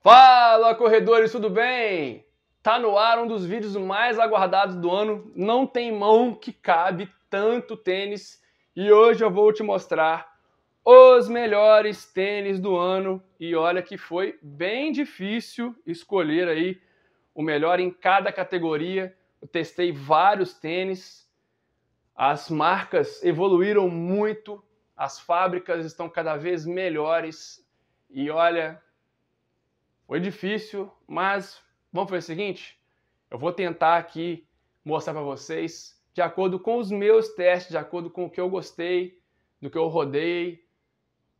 Fala corredores, tudo bem? Tá no ar um dos vídeos mais aguardados do ano. Não tem mão que cabe tanto tênis e hoje eu vou te mostrar os melhores tênis do ano. E olha que foi bem difícil escolher aí o melhor em cada categoria. Eu testei vários tênis. As marcas evoluíram muito, as fábricas estão cada vez melhores e olha, foi difícil, mas vamos fazer o seguinte? Eu vou tentar aqui mostrar para vocês, de acordo com os meus testes, de acordo com o que eu gostei, do que eu rodei,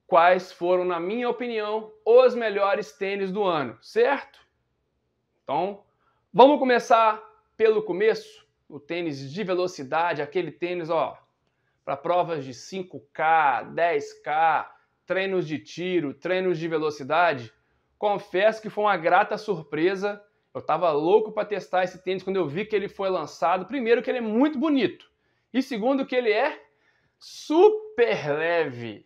quais foram, na minha opinião, os melhores tênis do ano, certo? Então, vamos começar pelo começo, o tênis de velocidade, aquele tênis, ó, para provas de 5K, 10K, treinos de tiro, treinos de velocidade. Confesso que foi uma grata surpresa. Eu estava louco para testar esse tênis quando eu vi que ele foi lançado. Primeiro, que ele é muito bonito. E segundo, que ele é super leve.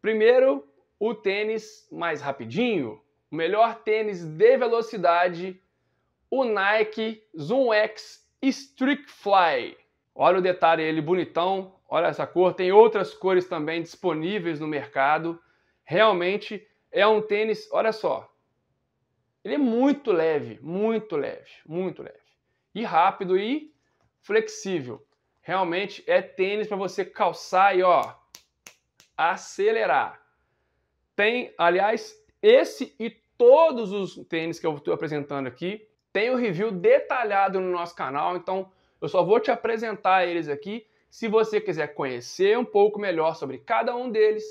Primeiro, o tênis mais rapidinho, o melhor tênis de velocidade, o Nike Zoom X Strict Fly. Olha o detalhe, ele bonitão, olha essa cor, tem outras cores também disponíveis no mercado. Realmente é um tênis, olha só. Ele é muito leve, muito leve, muito leve. E rápido e flexível. Realmente é tênis para você calçar e ó, acelerar. Tem, aliás, esse e todos os tênis que eu estou apresentando aqui, tem o um review detalhado no nosso canal, então eu só vou te apresentar eles aqui. Se você quiser conhecer um pouco melhor sobre cada um deles,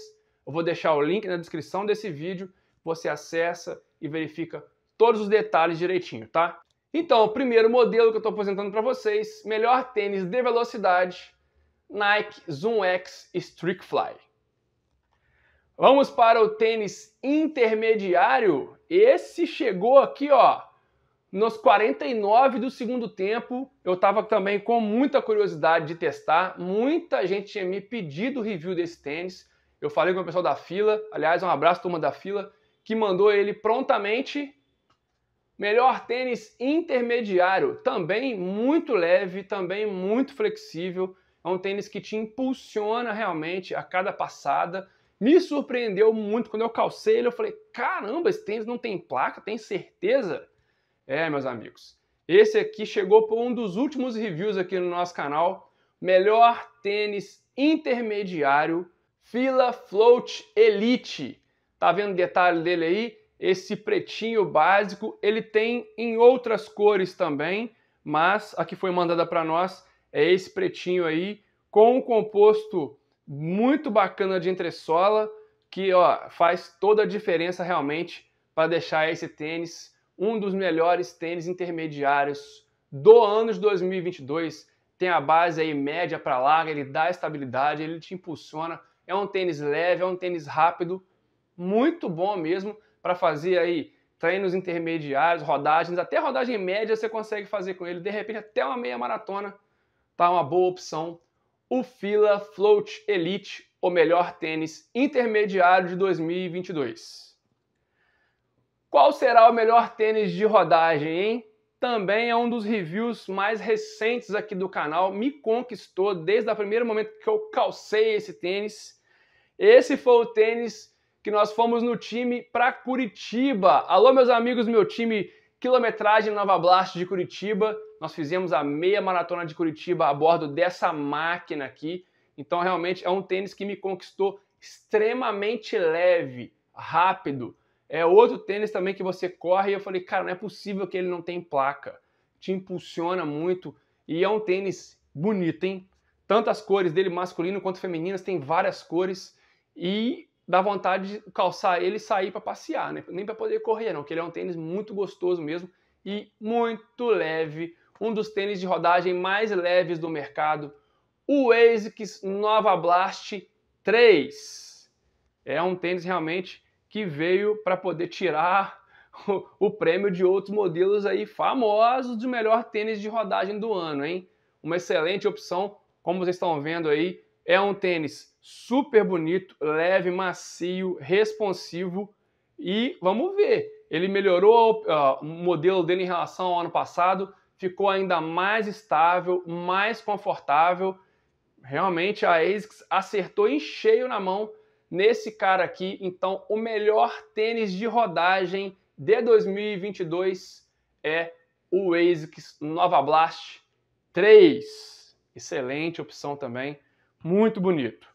eu vou deixar o link na descrição desse vídeo, você acessa e verifica todos os detalhes direitinho, tá? Então, o primeiro modelo que eu estou apresentando para vocês, melhor tênis de velocidade, Nike Zoom X Fly. Vamos para o tênis intermediário. Esse chegou aqui, ó, nos 49 do segundo tempo. Eu estava também com muita curiosidade de testar. Muita gente tinha me pedido review desse tênis. Eu falei com o pessoal da fila, aliás, um abraço, turma da fila, que mandou ele prontamente. Melhor tênis intermediário, também muito leve, também muito flexível. É um tênis que te impulsiona realmente a cada passada. Me surpreendeu muito quando eu calcei ele. Eu falei: caramba, esse tênis não tem placa, tem certeza? É, meus amigos. Esse aqui chegou por um dos últimos reviews aqui no nosso canal. Melhor tênis intermediário Fila Float Elite. Tá vendo o detalhe dele aí? Esse pretinho básico, ele tem em outras cores também, mas a que foi mandada para nós é esse pretinho aí com um composto muito bacana de entressola que, ó, faz toda a diferença realmente para deixar esse tênis um dos melhores tênis intermediários do ano de 2022. Tem a base aí média para larga, ele dá estabilidade, ele te impulsiona é um tênis leve, é um tênis rápido, muito bom mesmo para fazer aí treinos intermediários, rodagens, até rodagem média você consegue fazer com ele. De repente, até uma meia maratona tá uma boa opção. O Fila Float Elite, o melhor tênis intermediário de 2022. Qual será o melhor tênis de rodagem, hein? Também é um dos reviews mais recentes aqui do canal, me conquistou desde o primeiro momento que eu calcei esse tênis esse foi o tênis que nós fomos no time para Curitiba. Alô, meus amigos, meu time quilometragem Nova Blast de Curitiba. Nós fizemos a meia maratona de Curitiba a bordo dessa máquina aqui. Então, realmente é um tênis que me conquistou extremamente leve, rápido. É outro tênis também que você corre e eu falei, cara, não é possível que ele não tem placa. Te impulsiona muito e é um tênis bonito, hein? Tanto as cores dele masculino quanto femininas, tem várias cores. E dá vontade de calçar ele e sair para passear, né? Nem para poder correr, não, que ele é um tênis muito gostoso mesmo e muito leve, um dos tênis de rodagem mais leves do mercado, o ASICS Nova Blast 3. É um tênis realmente que veio para poder tirar o, prêmio de outros modelos aí famosos de melhor tênis de rodagem do ano, hein? Uma excelente opção, como vocês estão vendo aí, é um tênis super bonito, leve, macio, responsivo e vamos ver. Ele melhorou uh, o modelo dele em relação ao ano passado, ficou ainda mais estável, mais confortável. Realmente a ASICS acertou em cheio na mão nesse cara aqui. Então, o melhor tênis de rodagem de 2022 é o ASICS Nova Blast 3. Excelente opção também muito bonito.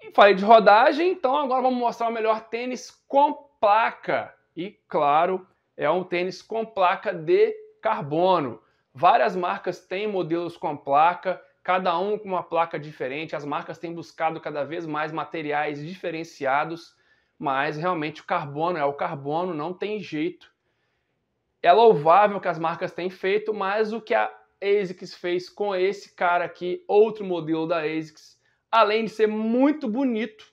E falei de rodagem, então agora vamos mostrar o melhor tênis com placa. E claro, é um tênis com placa de carbono. Várias marcas têm modelos com placa, cada um com uma placa diferente. As marcas têm buscado cada vez mais materiais diferenciados, mas realmente o carbono é o carbono, não tem jeito. É louvável que as marcas têm feito, mas o que a ASICS fez com esse cara aqui, outro modelo da ASICS, além de ser muito bonito,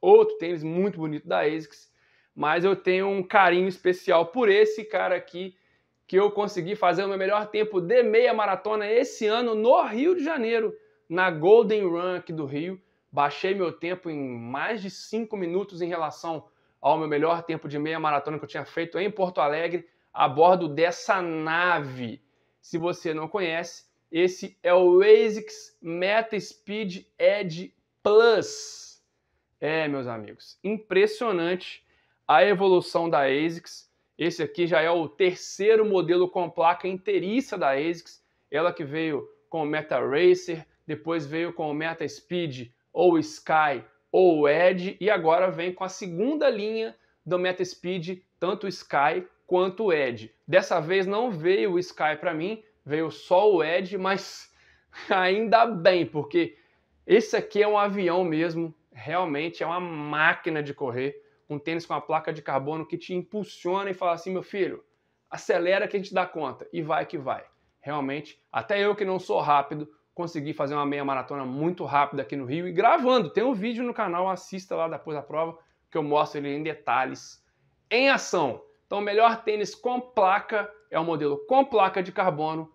outro tênis muito bonito da ASICS, mas eu tenho um carinho especial por esse cara aqui, que eu consegui fazer o meu melhor tempo de meia maratona esse ano no Rio de Janeiro, na Golden Run aqui do Rio. Baixei meu tempo em mais de 5 minutos em relação ao meu melhor tempo de meia maratona que eu tinha feito em Porto Alegre, a bordo dessa nave se você não conhece, esse é o ASICS Meta Speed Edge Plus. É, meus amigos, impressionante a evolução da ASICS. Esse aqui já é o terceiro modelo com placa inteiriça da ASICS. Ela que veio com o Meta Racer, depois veio com o Meta Speed ou Sky ou Edge e agora vem com a segunda linha do Meta Speed, tanto Sky quanto o Ed, Dessa vez não veio o Sky para mim, veio só o Ed, mas ainda bem, porque esse aqui é um avião mesmo, realmente é uma máquina de correr, um tênis com uma placa de carbono que te impulsiona e fala assim, meu filho, acelera que a gente dá conta e vai que vai. Realmente, até eu que não sou rápido, consegui fazer uma meia maratona muito rápida aqui no Rio e gravando. Tem um vídeo no canal, assista lá depois da prova que eu mostro ele em detalhes, em ação. Então, o melhor tênis com placa é o modelo com placa de carbono,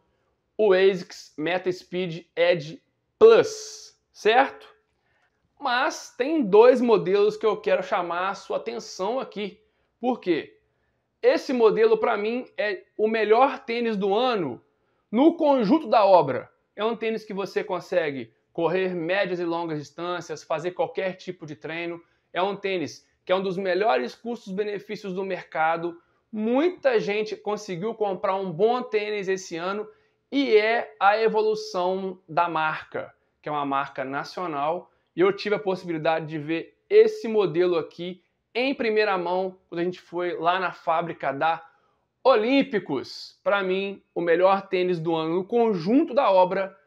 o ASICS Meta Speed Edge Plus, certo? Mas tem dois modelos que eu quero chamar a sua atenção aqui. Por quê? Esse modelo, para mim, é o melhor tênis do ano no conjunto da obra. É um tênis que você consegue correr médias e longas distâncias, fazer qualquer tipo de treino. É um tênis que é um dos melhores custos-benefícios do mercado. Muita gente conseguiu comprar um bom tênis esse ano e é a evolução da marca, que é uma marca nacional. E eu tive a possibilidade de ver esse modelo aqui em primeira mão quando a gente foi lá na fábrica da Olímpicos. Para mim, o melhor tênis do ano no conjunto da obra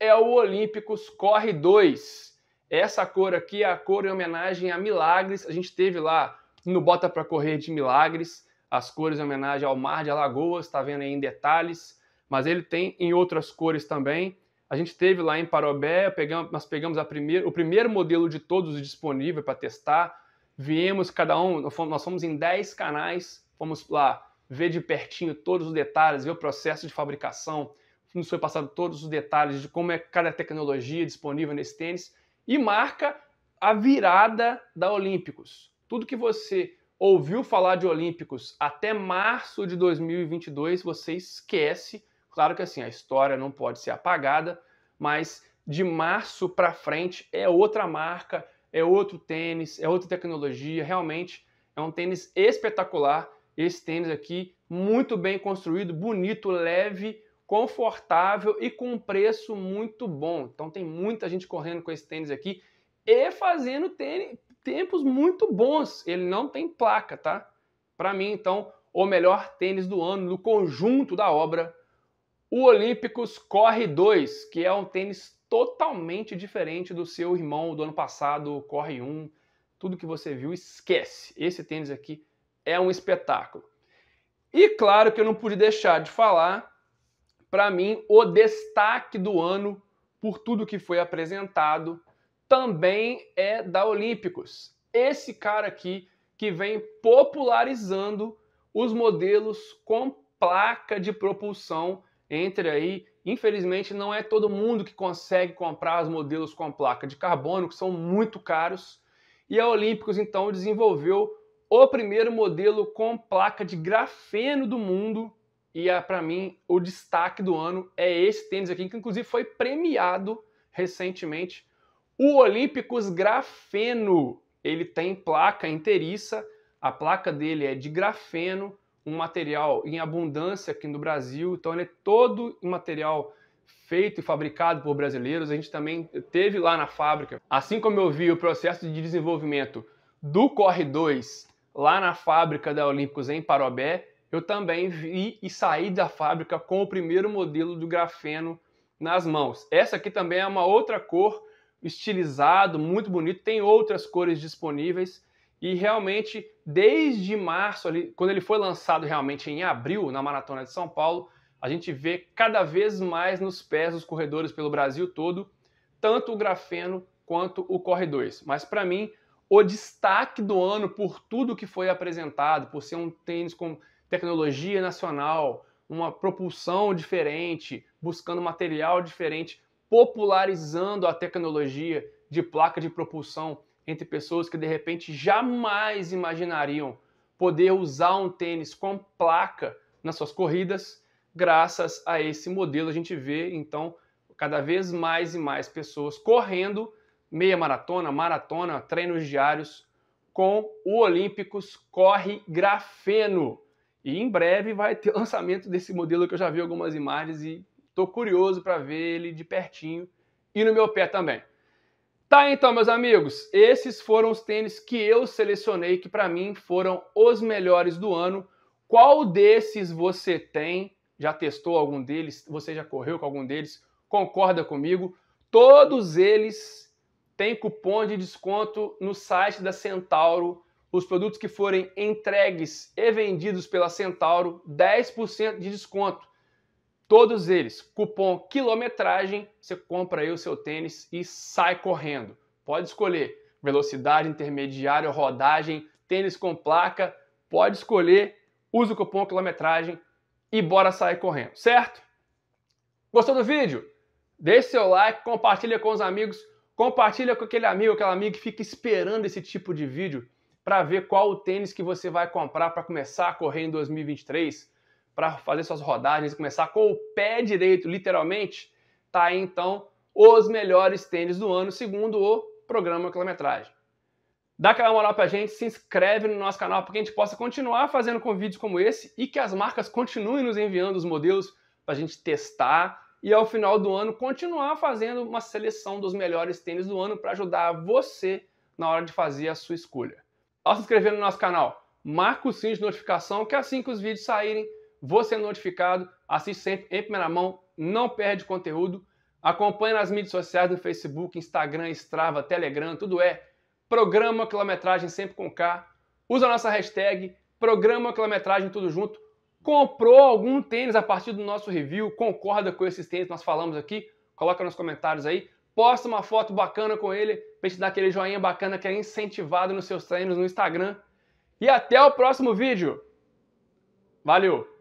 é o Olímpicos Corre 2. Essa cor aqui é a cor em homenagem a milagres. A gente teve lá no Bota para Correr de Milagres as cores em homenagem ao Mar de Alagoas, está vendo aí em detalhes, mas ele tem em outras cores também. A gente teve lá em Parobé, pegamos, nós pegamos o primeiro modelo de todos disponível para testar. Viemos cada um, nós fomos em 10 canais, fomos lá ver de pertinho todos os detalhes, ver o processo de fabricação, nos foi passado todos os detalhes de como é cada tecnologia disponível nesse tênis e marca a virada da Olímpicos. Tudo que você ouviu falar de Olímpicos até março de 2022, você esquece. Claro que assim, a história não pode ser apagada, mas de março para frente é outra marca, é outro tênis, é outra tecnologia, realmente é um tênis espetacular. Esse tênis aqui, muito bem construído, bonito, leve, confortável e com um preço muito bom. Então tem muita gente correndo com esse tênis aqui e fazendo tênis, tempos muito bons. Ele não tem placa, tá? Para mim, então, o melhor tênis do ano no conjunto da obra, o Olímpicos Corre 2, que é um tênis totalmente diferente do seu irmão do ano passado, o Corre 1. Tudo que você viu, esquece. Esse tênis aqui é um espetáculo. E claro que eu não pude deixar de falar para mim, o destaque do ano, por tudo que foi apresentado, também é da Olímpicos. Esse cara aqui que vem popularizando os modelos com placa de propulsão entre aí. Infelizmente, não é todo mundo que consegue comprar os modelos com placa de carbono, que são muito caros. E a Olímpicos então desenvolveu o primeiro modelo com placa de grafeno do mundo e ah, para mim, o destaque do ano é esse tênis aqui, que inclusive foi premiado recentemente. O Olímpicos Grafeno. Ele tem placa inteiriça, a placa dele é de grafeno, um material em abundância aqui no Brasil, então ele é todo um material feito e fabricado por brasileiros. A gente também teve lá na fábrica, assim como eu vi o processo de desenvolvimento do Corre 2 lá na fábrica da Olímpicos em Parobé, eu também vi e saí da fábrica com o primeiro modelo do grafeno nas mãos. Essa aqui também é uma outra cor, estilizado, muito bonito, tem outras cores disponíveis e realmente desde março ali, quando ele foi lançado realmente em abril na maratona de São Paulo, a gente vê cada vez mais nos pés dos corredores pelo Brasil todo, tanto o grafeno quanto o Corre 2. Mas para mim, o destaque do ano por tudo que foi apresentado, por ser um tênis com tecnologia nacional, uma propulsão diferente, buscando material diferente, popularizando a tecnologia de placa de propulsão entre pessoas que de repente jamais imaginariam poder usar um tênis com placa nas suas corridas. Graças a esse modelo, a gente vê então cada vez mais e mais pessoas correndo meia maratona, maratona, treinos diários com o Olímpicos Corre Grafeno. E em breve vai ter lançamento desse modelo que eu já vi algumas imagens e estou curioso para ver ele de pertinho e no meu pé também. Tá então, meus amigos, esses foram os tênis que eu selecionei que para mim foram os melhores do ano. Qual desses você tem? Já testou algum deles? Você já correu com algum deles? Concorda comigo? Todos eles têm cupom de desconto no site da Centauro os produtos que forem entregues e vendidos pela Centauro, 10% de desconto. Todos eles, cupom quilometragem, você compra aí o seu tênis e sai correndo. Pode escolher velocidade intermediária, rodagem, tênis com placa, pode escolher, usa o cupom quilometragem e bora sair correndo, certo? Gostou do vídeo? Deixe seu like, compartilha com os amigos, compartilha com aquele amigo, aquela amiga que fica esperando esse tipo de vídeo para ver qual o tênis que você vai comprar para começar a correr em 2023, para fazer suas rodagens e começar com o pé direito, literalmente, tá aí então os melhores tênis do ano, segundo o programa quilometragem. Dá aquela moral pra gente, se inscreve no nosso canal para que a gente possa continuar fazendo com vídeos como esse e que as marcas continuem nos enviando os modelos para a gente testar e ao final do ano continuar fazendo uma seleção dos melhores tênis do ano para ajudar você na hora de fazer a sua escolha ao se inscrever no nosso canal. Marca o sininho de notificação, que assim que os vídeos saírem, você é notificado, assiste sempre em primeira mão, não perde conteúdo. Acompanhe nas mídias sociais, no Facebook, Instagram, Strava, Telegram, tudo é Programa Quilometragem sempre com K. Usa a nossa hashtag Programa Quilometragem tudo junto. Comprou algum tênis a partir do nosso review? Concorda com esses tênis que nós falamos aqui? Coloca nos comentários aí posta uma foto bacana com ele pra gente dar aquele joinha bacana que é incentivado nos seus treinos no Instagram. E até o próximo vídeo. Valeu!